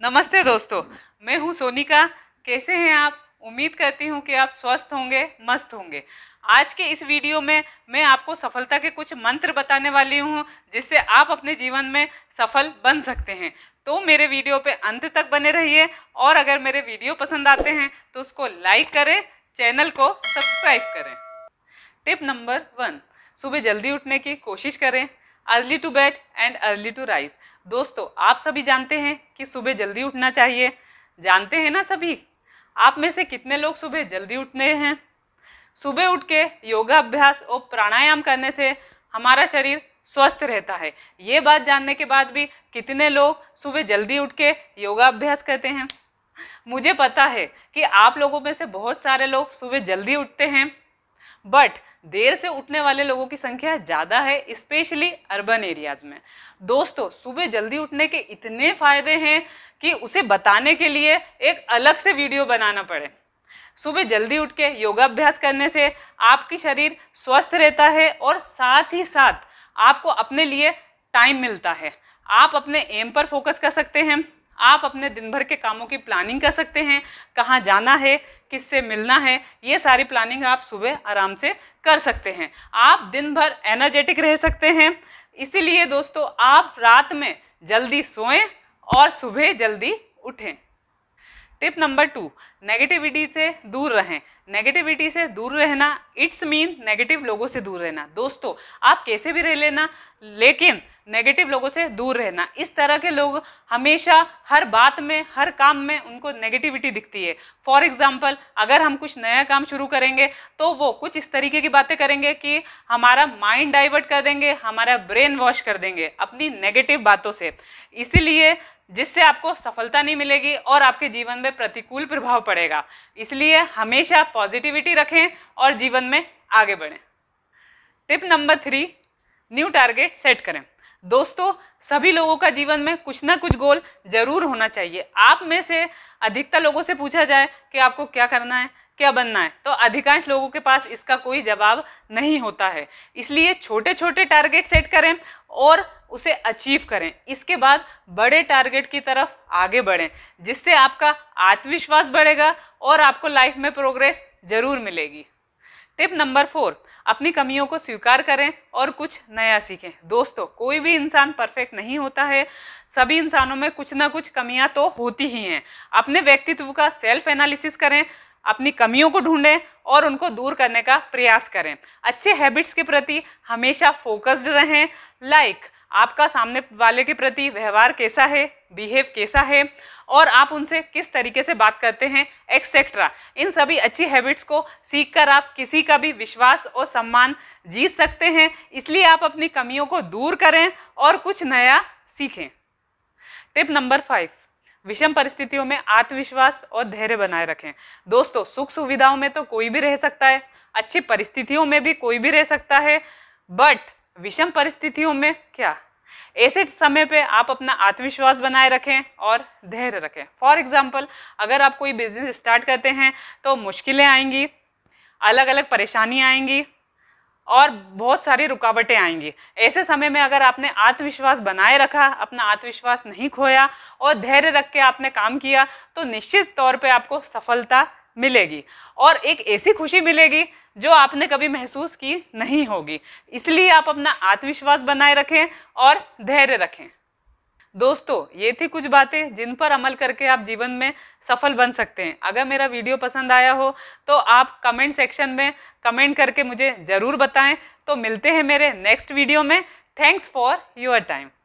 नमस्ते दोस्तों मैं हूं सोनिका कैसे हैं आप उम्मीद करती हूं कि आप स्वस्थ होंगे मस्त होंगे आज के इस वीडियो में मैं आपको सफलता के कुछ मंत्र बताने वाली हूं जिससे आप अपने जीवन में सफल बन सकते हैं तो मेरे वीडियो पे अंत तक बने रहिए और अगर मेरे वीडियो पसंद आते हैं तो उसको लाइक करें चैनल को सब्सक्राइब करें टिप नंबर वन सुबह जल्दी उठने की कोशिश करें early to bed and early to rise दोस्तों आप सभी जानते हैं कि सुबह जल्दी उठना चाहिए जानते हैं ना सभी आप में से कितने लोग सुबह जल्दी उठने हैं सुबह उठ के योगा अभ्यास और प्राणायाम करने से हमारा शरीर स्वस्थ रहता है ये बात जानने के बाद भी कितने लोग सुबह जल्दी उठ के योगा अभ्यास करते हैं मुझे पता है कि आप लोगों में से बहुत सारे लोग सुबह जल्दी उठते हैं बट देर से उठने वाले लोगों की संख्या ज़्यादा है स्पेशली अर्बन एरियाज़ में दोस्तों सुबह जल्दी उठने के इतने फ़ायदे हैं कि उसे बताने के लिए एक अलग से वीडियो बनाना पड़े सुबह जल्दी उठ के योगाभ्यास करने से आपकी शरीर स्वस्थ रहता है और साथ ही साथ आपको अपने लिए टाइम मिलता है आप अपने एम पर फोकस कर सकते हैं आप अपने दिन भर के कामों की प्लानिंग कर सकते हैं कहाँ जाना है किससे मिलना है ये सारी प्लानिंग आप सुबह आराम से कर सकते हैं आप दिन भर एनर्जेटिक रह सकते हैं इसीलिए दोस्तों आप रात में जल्दी सोएं और सुबह जल्दी उठें टिप नंबर टू नेगेटिविटी से दूर रहें नेगेटिविटी से दूर रहना इट्स मीन नेगेटिव लोगों से दूर रहना दोस्तों आप कैसे भी रह लेना लेकिन नेगेटिव लोगों से दूर रहना इस तरह के लोग हमेशा हर बात में हर काम में उनको नेगेटिविटी दिखती है फॉर एग्जाम्पल अगर हम कुछ नया काम शुरू करेंगे तो वो कुछ इस तरीके की बातें करेंगे कि हमारा माइंड डाइवर्ट कर देंगे हमारा ब्रेन वॉश कर देंगे अपनी नेगेटिव बातों से इसीलिए जिससे आपको सफलता नहीं मिलेगी और आपके जीवन में प्रतिकूल प्रभाव पड़ेगा इसलिए हमेशा पॉजिटिविटी रखें और जीवन में आगे बढ़ें tip number three new target set करें दोस्तों सभी लोगों का जीवन में कुछ ना कुछ गोल जरूर होना चाहिए आप में से अधिकतर लोगों से पूछा जाए कि आपको क्या करना है क्या बनना है तो अधिकांश लोगों के पास इसका कोई जवाब नहीं होता है इसलिए छोटे छोटे टारगेट सेट करें और उसे अचीव करें इसके बाद बड़े टारगेट की तरफ आगे बढ़ें जिससे आपका आत्मविश्वास बढ़ेगा और आपको लाइफ में प्रोग्रेस जरूर मिलेगी टिप नंबर फोर अपनी कमियों को स्वीकार करें और कुछ नया सीखें दोस्तों कोई भी इंसान परफेक्ट नहीं होता है सभी इंसानों में कुछ ना कुछ कमियां तो होती ही हैं अपने व्यक्तित्व का सेल्फ एनालिसिस करें अपनी कमियों को ढूंढें और उनको दूर करने का प्रयास करें अच्छे हैबिट्स के प्रति हमेशा फोकस्ड रहें लाइक like, आपका सामने वाले के प्रति व्यवहार कैसा है बिहेव कैसा है और आप उनसे किस तरीके से बात करते हैं एक्सेट्रा इन सभी अच्छी हैबिट्स को सीखकर आप किसी का भी विश्वास और सम्मान जीत सकते हैं इसलिए आप अपनी कमियों को दूर करें और कुछ नया सीखें टिप नंबर फाइव विषम परिस्थितियों में आत्मविश्वास और धैर्य बनाए रखें दोस्तों सुख सुविधाओं में तो कोई भी रह सकता है अच्छी परिस्थितियों में भी कोई भी रह सकता है बट विषम परिस्थितियों में क्या ऐसे समय पे आप अपना आत्मविश्वास बनाए रखें और धैर्य रखें फॉर एग्जाम्पल अगर आप कोई बिजनेस स्टार्ट करते हैं तो मुश्किलें आएंगी अलग अलग परेशानियाँ आएंगी और बहुत सारी रुकावटें आएंगी ऐसे समय में अगर आपने आत्मविश्वास बनाए रखा अपना आत्मविश्वास नहीं खोया और धैर्य रख के आपने काम किया तो निश्चित तौर पे आपको सफलता मिलेगी और एक ऐसी खुशी मिलेगी जो आपने कभी महसूस की नहीं होगी इसलिए आप अपना आत्मविश्वास बनाए रखें और धैर्य रखें दोस्तों ये थी कुछ बातें जिन पर अमल करके आप जीवन में सफल बन सकते हैं अगर मेरा वीडियो पसंद आया हो तो आप कमेंट सेक्शन में कमेंट करके मुझे ज़रूर बताएं तो मिलते हैं मेरे नेक्स्ट वीडियो में थैंक्स फॉर योर टाइम